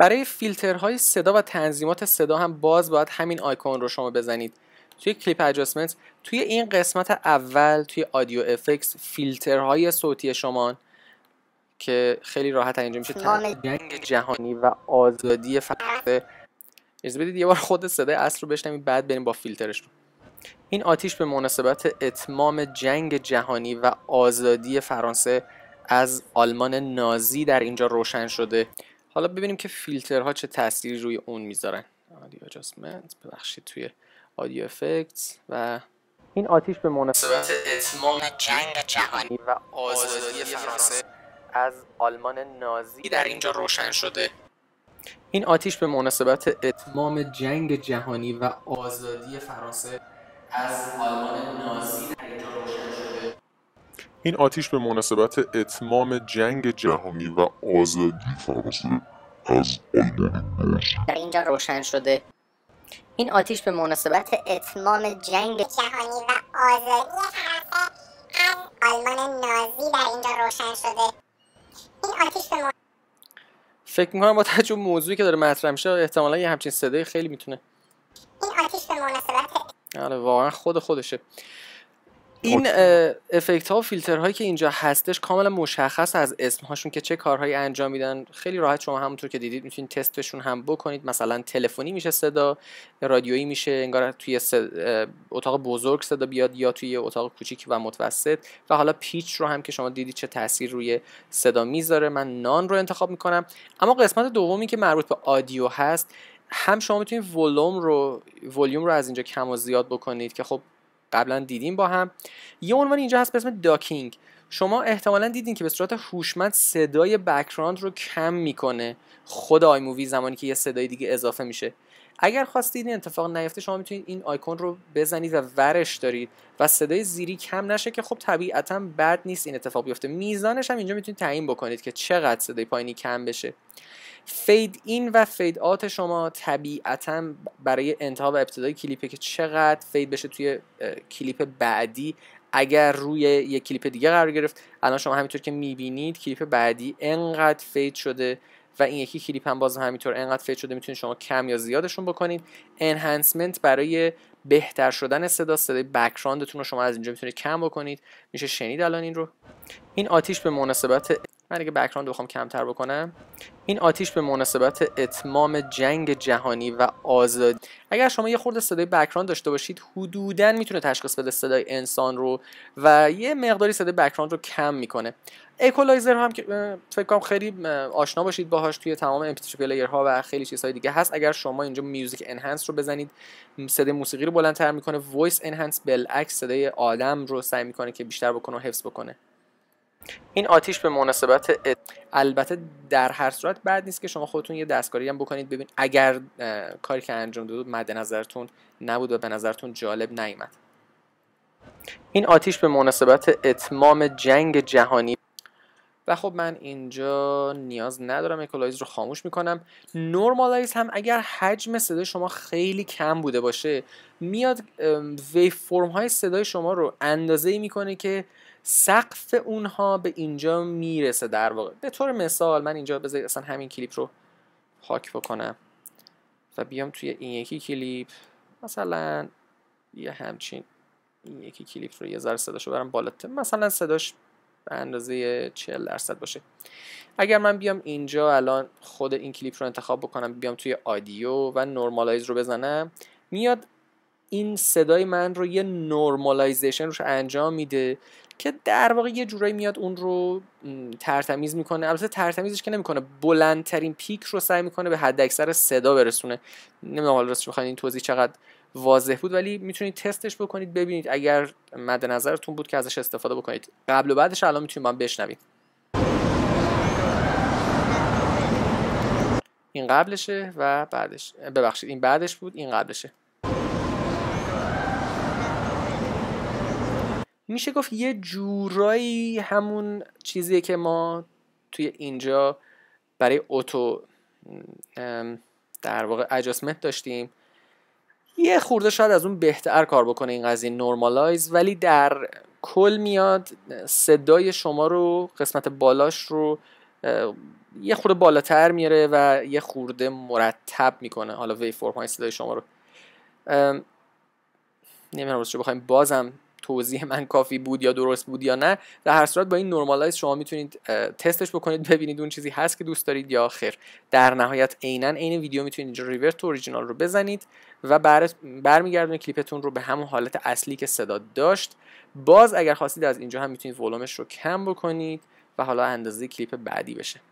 برای فیلترهای صدا و تنظیمات صدا هم باز باید همین آیکون رو شما بزنید توی کلیپ ادجاستمنت توی این قسمت اول توی آدیو افکس فیلترهای صوتی شما که خیلی راحت اینجا میشه جنگ جهانی و آزادی فرانسه اجازه بدید یه بار خود صدای اصل رو بشنم بعد بریم با فیلترش رو این آتیش به مناسبت اتمام جنگ جهانی و آزادی فرانسه از آلمان نازی در اینجا روشن شده حالا ببینیم که فیلترها چه تأثیری روی اون میذارن آدیو اجاسمنت ببخشید توی آدیو افکتس و این آتیش به مناسبت اتمام جنگ جهانی و آزادی فرانسه از آلمان نازی در اینجا روشن شده این آتیش به مناسبت اتمام جنگ جهانی و آزادی فرانسه از این آتیش به مناسبت اتمام جنگ جهانی و آزادی فرانسه از آلمان در اینجا روشن شده این آتیش به مناسبت اتمام جنگ جهانی و آزادی فرانسه از آلمان نازی در اینجا روشن شده این آتیش به مناسبت فکر میکنم با توجه موضوعی که داره مطرح میشه احتمالا یه همچین صدای خیلی میتونه این آتیش به مناسبت آره واقعا خود خودشه این افکت ها و فیلتر هایی که اینجا هستش کاملا مشخص از اسم هاشون که چه کارهایی انجام میدن خیلی راحت شما همونطور که دیدید میتونید تستشون هم بکنید مثلا تلفنی میشه صدا رادیویی میشه انگار توی اتاق بزرگ صدا بیاد یا توی اتاق کوچیک و متوسط و حالا پیچ رو هم که شما دیدید چه تاثیر روی صدا میذاره من نان رو انتخاب میکنم اما قسمت دومی که مربوط به آدیو هست هم شما میتونید ولوم رو ولیوم رو از اینجا کم و زیاد بکنید که خب قبلا دیدیم با هم یه عنوان اینجا هست به اسم داکینگ شما احتمالا دیدین که به صورت هوشمند صدای بکراند رو کم میکنه خود آی مووی زمانی که یه صدای دیگه اضافه میشه اگر خواستید این اتفاق نیفته شما میتونید این آیکون رو بزنید و ورش دارید و صدای زیری کم نشه که خب طبیعتا بد نیست این اتفاق بیفته میزانش هم اینجا میتونید تعیین بکنید که چقدر صدای پایینی کم بشه فید این و فید آت شما طبیعتا برای انتها و ابتدای کلیپه که چقدر فید بشه توی کلیپ بعدی اگر روی یک کلیپ دیگه قرار گرفت الان شما همینطور که میبینید کلیپ بعدی انقدر فید شده و این یکی کلیپ هم باز همینطور انقدر فیت شده میتونید شما کم یا زیادشون بکنید انهانسمنت برای بهتر شدن صدا صدای بکراندتون رو شما از اینجا میتونید کم بکنید میشه شنید الان این رو این آتیش به مناسبت من اگه بکراند بخوام کمتر بکنم این آتیش به مناسبت اتمام جنگ جهانی و آزادی اگر شما یه خورده صدای بکراند داشته باشید حدودا میتونه تشخیص بده صدای انسان رو و یه مقداری صدای بکراند رو کم میکنه اکولایزر هم که فکر کنم خیلی آشنا باشید باهاش توی تمام ام ها و خیلی چیزهای دیگه هست اگر شما اینجا میوزیک انهانس رو بزنید صدای موسیقی رو بلندتر میکنه وایس انهانس بالعکس صدای آدم رو سعی میکنه که بیشتر بکنه و حفظ بکنه این آتیش به مناسبت البته در هر صورت بعد نیست که شما خودتون یه دستکاری هم بکنید ببین اگر کاری که انجام دادید مد نظرتون نبود و به نظرتون جالب نیامد این آتیش به مناسبت اتمام جنگ جهانی و خب من اینجا نیاز ندارم اکولایز رو خاموش میکنم نورمالایز هم اگر حجم صدای شما خیلی کم بوده باشه میاد ویف فرم های صدای شما رو اندازه میکنه که سقف اونها به اینجا میرسه در واقع به طور مثال من اینجا بذارید اصلا همین کلیپ رو پاک بکنم و بیام توی این یکی کلیپ مثلا یه همچین این یکی کلیپ رو یه ذره صداش رو برم بالاته. مثلا صداش به اندازه 40 درصد باشه اگر من بیام اینجا الان خود این کلیپ رو انتخاب بکنم بیام توی آدیو و نورمالایز رو بزنم میاد این صدای من رو یه نرمالایزیشن روش انجام میده که در واقع یه جورایی میاد اون رو ترتمیز میکنه البته ترتمیزش که نمیکنه بلندترین پیک رو سعی میکنه به حد اکثر صدا برسونه نمیدونم حالا راستش این توضیح چقدر واضح بود ولی میتونید تستش بکنید ببینید اگر مد نظرتون بود که ازش استفاده بکنید قبل و بعدش الان میتونید با بشنوید این قبلشه و بعدش ببخشید این بعدش بود این قبلشه میشه گفت یه جورایی همون چیزیه که ما توی اینجا برای اوتو در واقع اجاسمنت داشتیم یه خورده شاید از اون بهتر کار بکنه این قضیه نورمالایز ولی در کل میاد صدای شما رو قسمت بالاش رو یه خورده بالاتر میاره و یه خورده مرتب میکنه حالا وی فور صدای شما رو نمیدونم چه بخوایم بازم توضیح من کافی بود یا درست بود یا نه در هر صورت با این نورمالایز شما میتونید تستش بکنید ببینید اون چیزی هست که دوست دارید یا خیر در نهایت عینا عین ویدیو میتونید اینجا ریورت اوریجینال رو بزنید و برمیگردونید کلیپتون رو به همون حالت اصلی که صدا داشت باز اگر خواستید از اینجا هم میتونید ولومش رو کم بکنید و حالا اندازه کلیپ بعدی بشه